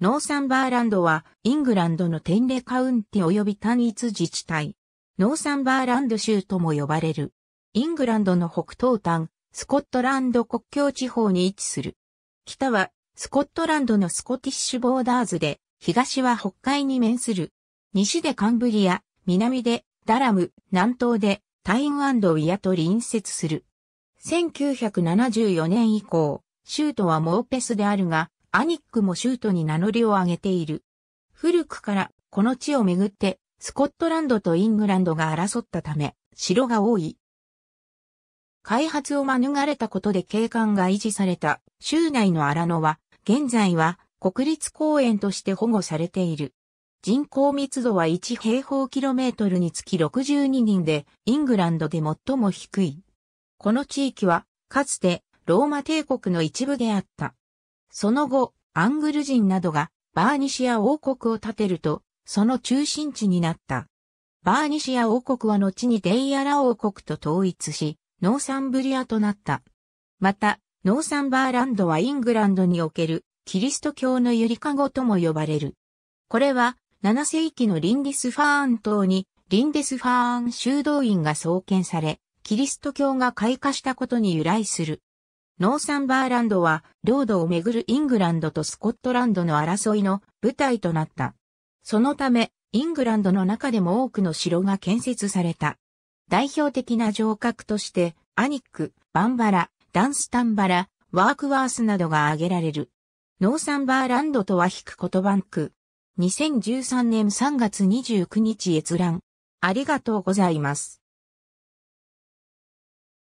ノーサンバーランドは、イングランドのテンレカウンティ及び単一自治体。ノーサンバーランド州とも呼ばれる。イングランドの北東端、スコットランド国境地方に位置する。北は、スコットランドのスコティッシュボーダーズで、東は北海に面する。西でカンブリア、南でダラム、南東でタインウィアと隣接する。1974年以降、州都はモーペスであるが、アニックもシュートに名乗りを上げている。古くからこの地をめぐってスコットランドとイングランドが争ったため城が多い。開発を免れたことで景観が維持された州内の荒野は現在は国立公園として保護されている。人口密度は1平方キロメートルにつき62人で、イングランドで最も低い。この地域は、かつてローマ帝国の一部であった。その後、アングル人などがバーニシア王国を建てると、その中心地になった。バーニシア王国は後にデイアラ王国と統一し、ノーサンブリアとなった。また、ノーサンバーランドはイングランドにおけるキリスト教のゆりかごとも呼ばれる。これは、7世紀のリンディスファーン島にリンデスファーン修道院が創建され、キリスト教が開花したことに由来する。ノーサンバーランドは、領土をめぐるイングランドとスコットランドの争いの舞台となった。そのため、イングランドの中でも多くの城が建設された。代表的な城郭として、アニック、バンバラ、ダンスタンバラ、ワークワースなどが挙げられる。ノーサンバーランドとは引くことバンク。2013年3月29日閲覧。ありがとうございます。